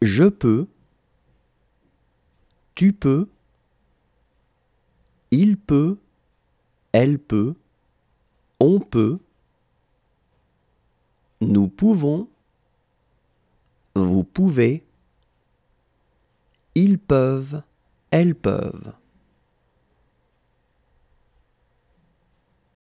Je peux, tu peux, il peut, elle peut, on peut, nous pouvons, vous pouvez, ils peuvent, elles peuvent.